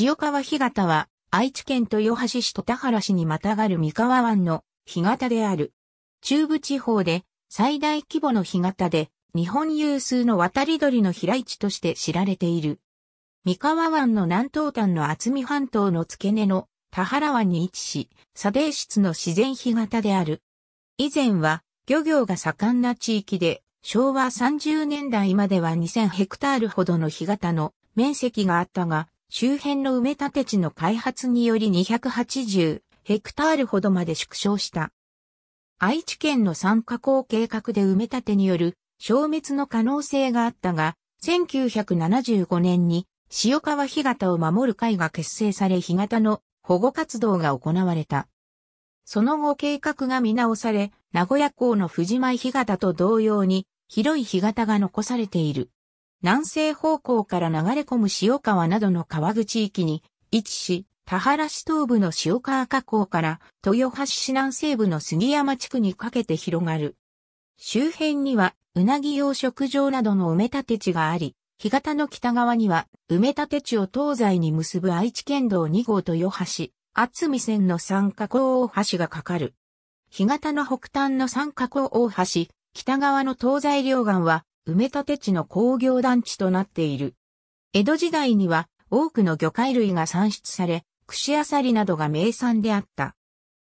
塩川干潟は、愛知県豊橋市と田原市にまたがる三河湾の干潟である。中部地方で最大規模の干潟で、日本有数の渡り鳥の飛来地として知られている。三河湾の南東端の厚見半島の付け根の田原湾に位置し、砂泥質の自然干潟である。以前は漁業が盛んな地域で、昭和30年代までは2000ヘクタールほどの干潟の面積があったが、周辺の埋め立て地の開発により280ヘクタールほどまで縮小した。愛知県の参加工計画で埋め立てによる消滅の可能性があったが、1975年に塩川干潟を守る会が結成され干潟の保護活動が行われた。その後計画が見直され、名古屋港の藤前干潟と同様に広い干潟が残されている。南西方向から流れ込む塩川などの川口域に位置し、田原市東部の塩川河口から豊橋市南西部の杉山地区にかけて広がる。周辺にはうなぎ養殖場などの埋め立て地があり、干潟の北側には埋め立て地を東西に結ぶ愛知県道2号豊橋、厚見線の三河高大橋がかかる。干潟の北端の三河港大橋、北側の東西両岸は埋め立て地の工業団地となっている。江戸時代には多くの魚介類が産出され、串あさりなどが名産であった。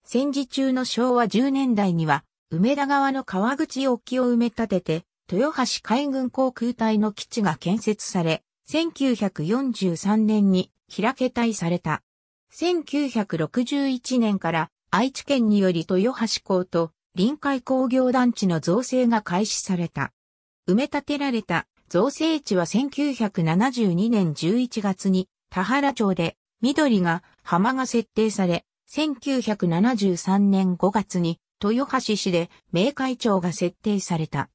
戦時中の昭和10年代には、梅田川の川口沖を埋め立てて、豊橋海軍航空隊の基地が建設され、1943年に開け隊された。1961年から愛知県により豊橋港と臨海工業団地の造成が開始された。埋め立てられた造成地は1972年11月に田原町で緑が浜が設定され、1973年5月に豊橋市で明海町が設定された。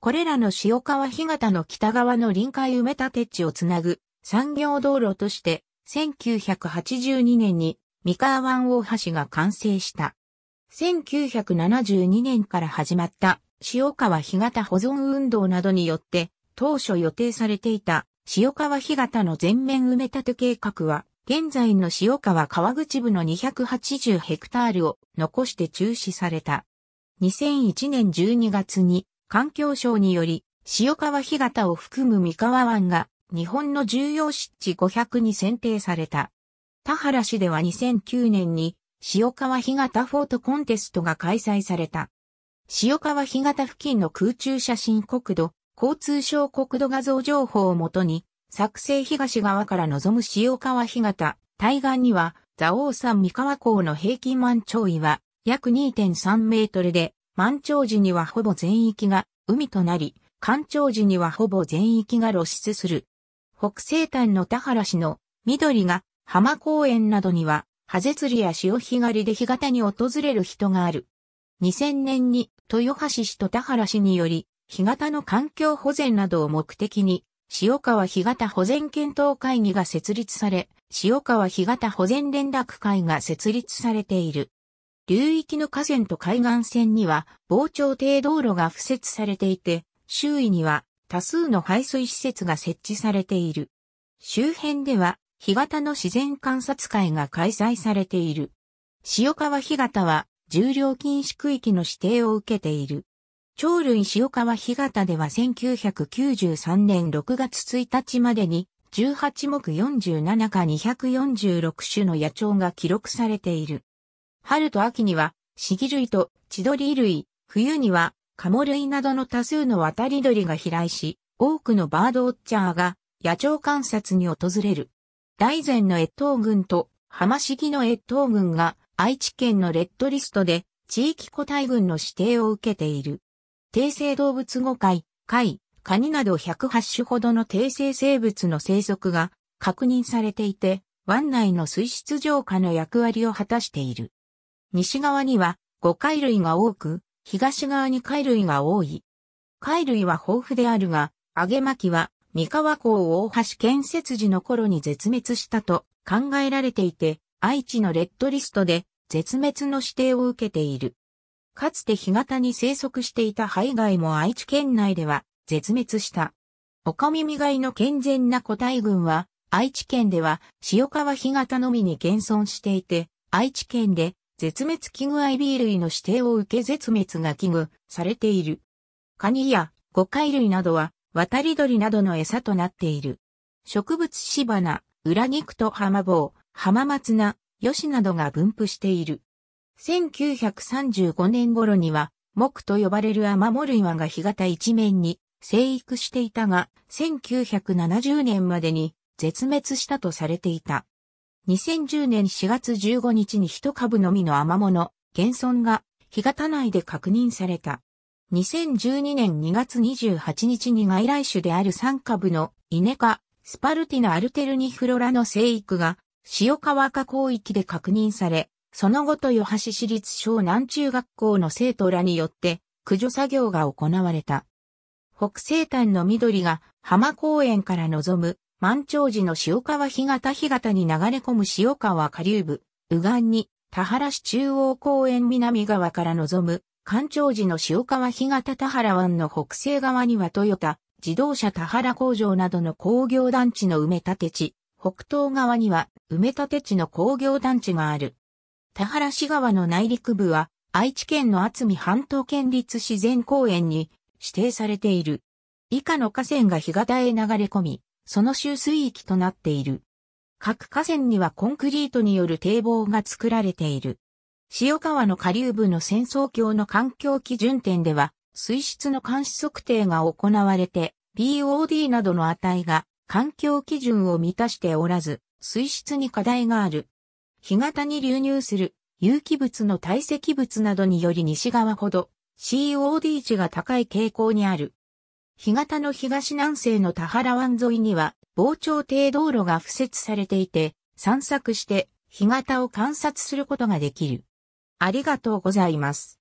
これらの塩川干潟の北側の臨海埋め立て地をつなぐ産業道路として1982年に三河湾大橋が完成した。1972年から始まった塩川干潟保存運動などによって、当初予定されていた塩川干潟の全面埋め立て計画は、現在の塩川川口部の280ヘクタールを残して中止された。2001年12月に環境省により塩川干潟を含む三河湾が日本の重要湿地500に選定された。田原市では2009年に塩川干潟フォートコンテストが開催された。塩川干潟付近の空中写真国土、交通省国土画像情報をもとに、作成東側から望む塩川干潟、対岸には、蔵王山三河港の平均満潮位は約2.3メートルで、満潮時にはほぼ全域が海となり、干潮時にはほぼ全域が露出する。北西端の田原市の緑が浜公園などには、ハゼ釣りや潮干狩りで干潟に訪れる人がある。2000年に豊橋市と田原市により、干潟の環境保全などを目的に、塩川干潟保全検討会議が設立され、塩川干潟保全連絡会が設立されている。流域の河川と海岸線には防潮堤道路が付設されていて、周囲には多数の排水施設が設置されている。周辺では、干潟の自然観察会が開催されている。塩川干潟は重量禁止区域の指定を受けている。鳥類塩川干潟では1993年6月1日までに18目47か246種の野鳥が記録されている。春と秋にはシギ類と千鳥類、冬にはカモ類などの多数の渡り鳥が飛来し、多くのバードウォッチャーが野鳥観察に訪れる。大前の越冬群と浜シギの越冬群が愛知県のレッドリストで地域個体群の指定を受けている。定性動物誤解、貝、カニなど108種ほどの定性生物の生息が確認されていて、湾内の水質浄化の役割を果たしている。西側には5貝類が多く、東側に貝類が多い。貝類は豊富であるが、揚げ巻きは三河港大橋建設時の頃に絶滅したと考えられていて、愛知のレッドリストで絶滅の指定を受けている。かつて干潟に生息していたハイガイも愛知県内では絶滅した。オカミミガイの健全な個体群は愛知県では塩川干潟のみに現存していて、愛知県で絶滅危惧ビ b 類の指定を受け絶滅が危惧されている。カニやゴカイ類などは渡り鳥などの餌となっている。植物シバ裏肉とハマボウ、浜松菜、吉などが分布している。1935年頃には、木と呼ばれるマモル岩が干潟一面に生育していたが、1970年までに絶滅したとされていた。2010年4月15日に一株のみのアマモの現存が干潟内で確認された。2012年2月28日に外来種である3株のイネ科スパルティナアルテルニフロラの生育が塩川河口域で確認され、その後と与橋市立小南中学校の生徒らによって駆除作業が行われた。北西端の緑が浜公園から望む満潮時の塩川干潟干潟に流れ込む塩川下流部、右岸に田原市中央公園南側から望む干潮時の塩川干潟田原湾の北西側にはトヨタ、自動車田原工場などの工業団地の埋め立て地、北東側には埋め立て地の工業団地がある。田原市側の内陸部は愛知県の厚見半島県立自然公園に指定されている。以下の河川が干潟へ流れ込み、その周水域となっている。各河川にはコンクリートによる堤防が作られている。塩川の下流部の戦争橋の環境基準点では、水質の監視測定が行われて、b o d などの値が環境基準を満たしておらず、水質に課題がある。干潟に流入する有機物の堆積物などにより西側ほど COD 値が高い傾向にある。干潟の東南西の田原湾沿いには防潮堤道路が付設されていて、散策して干潟を観察することができる。ありがとうございます。